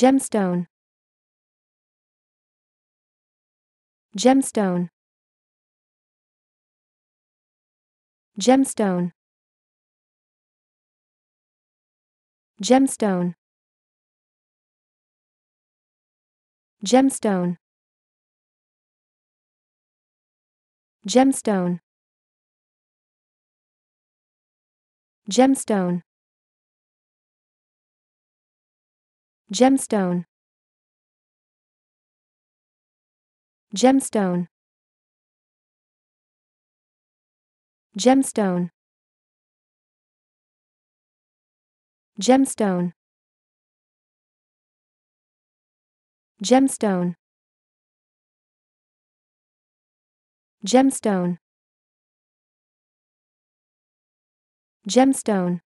gemstone gemstone gemstone gemstone gemstone gemstone gemstone Gemstone. Gemstone. Gemstone. Gemstone. Gemstone. Gemstone. Gemstone.